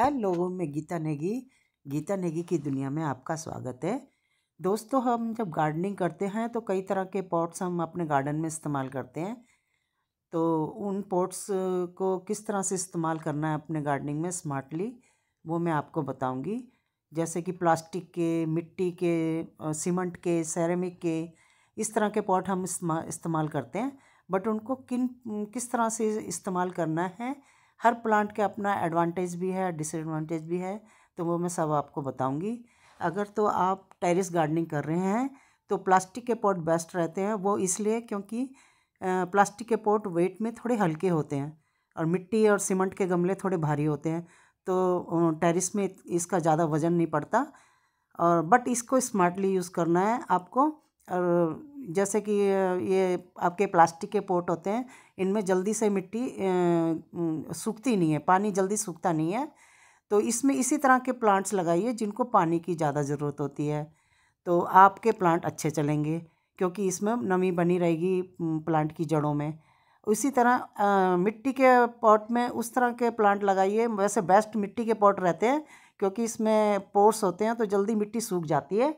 hello मैं गीता नेगी गीता नेगी की दुनिया में आपका स्वागत है दोस्तों हम जब गार्डनिंग करते हैं तो कई तरह के पॉट्स हम अपने गार्डन में इस्तेमाल करते हैं तो उन पॉट्स को किस तरह से इस्तेमाल करना है अपने गार्डनिंग में स्मार्टली वो मैं आपको बताऊंगी जैसे कि प्लास्टिक के मिट्टी के सीमेंट के सैरेमिक के इस तरह के पॉट हम इस्तेमाल करते हैं बट उनको किन किस तरह से इस्तेमाल करना है हर प्लांट के अपना एडवांटेज भी है डिसएडवांटेज भी है तो वो मैं सब आपको बताऊंगी अगर तो आप टेरिस गार्डनिंग कर रहे हैं तो प्लास्टिक के पॉट बेस्ट रहते हैं वो इसलिए क्योंकि प्लास्टिक के पॉट वेट में थोड़े हल्के होते हैं और मिट्टी और सीमेंट के गमले थोड़े भारी होते हैं तो टेरिस में इसका ज़्यादा वज़न नहीं पड़ता और बट इसको स्मार्टली यूज़ करना है आपको और जैसे कि ये आपके प्लास्टिक के पोट होते हैं इनमें जल्दी से मिट्टी सूखती नहीं है पानी जल्दी सूखता नहीं है तो इसमें इसी तरह के प्लांट्स लगाइए जिनको पानी की ज़्यादा ज़रूरत होती है तो आपके प्लांट अच्छे चलेंगे क्योंकि इसमें नमी बनी रहेगी प्लांट की जड़ों में उसी तरह आ, मिट्टी के पॉट में उस तरह के प्लांट लगाइए वैसे बेस्ट मिट्टी के पॉट रहते हैं क्योंकि इसमें पोर्स होते हैं तो जल्दी मिट्टी सूख जाती है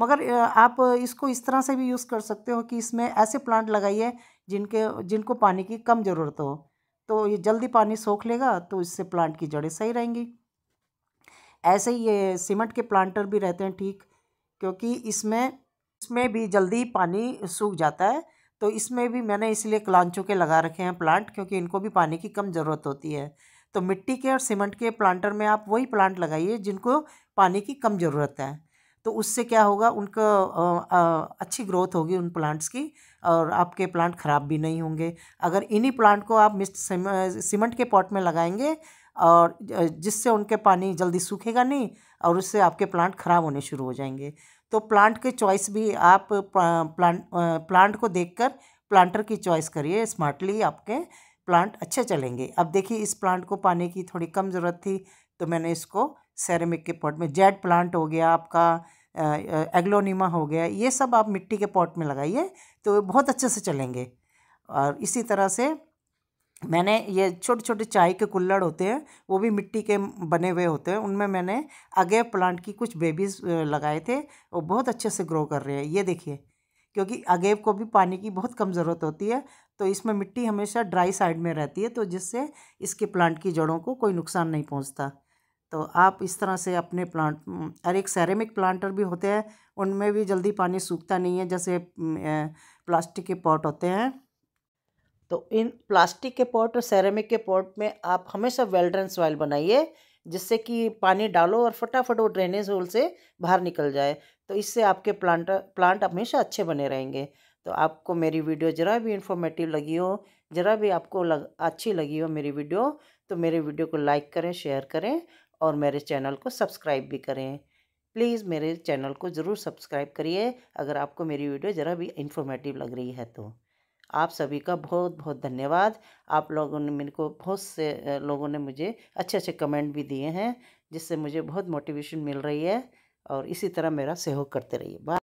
मगर आप इसको इस तरह से भी यूज़ कर सकते हो कि इसमें ऐसे प्लांट लगाइए जिनके जिनको पानी की कम ज़रूरत हो तो ये जल्दी पानी सोख लेगा तो इससे प्लांट की जड़ें सही रहेंगी ऐसे ही ये सीमेंट के प्लांटर भी रहते हैं ठीक क्योंकि इसमें इसमें भी जल्दी पानी सूख जाता है तो इसमें भी मैंने इसलिए कलांचों के लगा रखे हैं प्लांट क्योंकि इनको भी पानी की कम ज़रूरत होती है तो मिट्टी के और सीमेंट के प्लांटर में आप वही प्लांट लगाइए जिनको पानी की कम ज़रूरत है तो उससे क्या होगा उनका अच्छी ग्रोथ होगी उन प्लांट्स की और आपके प्लांट ख़राब भी नहीं होंगे अगर इन्हीं प्लांट को आप मिस्ट सीमेंट के पॉट में लगाएंगे और जिससे उनके पानी जल्दी सूखेगा नहीं और उससे आपके प्लांट ख़राब होने शुरू हो जाएंगे तो प्लांट के चॉइस भी आप प्लांट प्लांट को देखकर प्लांटर की चॉइस करिए स्मार्टली आपके प्लांट अच्छे चलेंगे अब देखिए इस प्लांट को पानी की थोड़ी कम ज़रूरत थी तो मैंने इसको सेरेमिक के पॉट में जेड प्लांट हो गया आपका एग्लोनीमा हो गया ये सब आप मिट्टी के पॉट में लगाइए तो बहुत अच्छे से चलेंगे और इसी तरह से मैंने ये छोटे छोटे चाय के कुल्लड़ होते हैं वो भी मिट्टी के बने हुए होते हैं उनमें मैंने अगे प्लांट की कुछ बेबीज़ लगाए थे वो बहुत अच्छे से ग्रो कर रहे हैं ये देखिए क्योंकि अगेव को भी पानी की बहुत कम ज़रूरत होती है तो इसमें मिट्टी हमेशा ड्राई साइड में रहती है तो जिससे इसके प्लांट की जड़ों को कोई नुकसान नहीं पहुंचता तो आप इस तरह से अपने प्लांट और एक सैरेमिक प्लांटर भी होते हैं उनमें भी जल्दी पानी सूखता नहीं है जैसे प्लास्टिक के पॉट होते हैं तो इन प्लास्टिक के पॉट और सैरेमिक के पॉट में आप हमेशा वेल सॉइल बनाइए जिससे कि पानी डालो और फटाफट वो ड्रेनेज होल से बाहर निकल जाए तो इससे आपके प्लांट प्लांट हमेशा अच्छे बने रहेंगे तो आपको मेरी वीडियो ज़रा भी इन्फॉर्मेटिव लगी हो ज़रा भी आपको लग अच्छी लगी हो मेरी वीडियो तो मेरे वीडियो को लाइक करें शेयर करें और मेरे चैनल को सब्सक्राइब भी करें प्लीज़ मेरे चैनल को ज़रूर सब्सक्राइब करिए अगर आपको मेरी वीडियो ज़रा भी इन्फॉर्मेटिव लग रही है तो आप सभी का बहुत बहुत धन्यवाद आप लोगों ने मेरे को बहुत से लोगों ने मुझे अच्छे अच्छे कमेंट भी दिए हैं जिससे मुझे बहुत मोटिवेशन मिल रही है और इसी तरह मेरा सहयोग करते रहिए बाय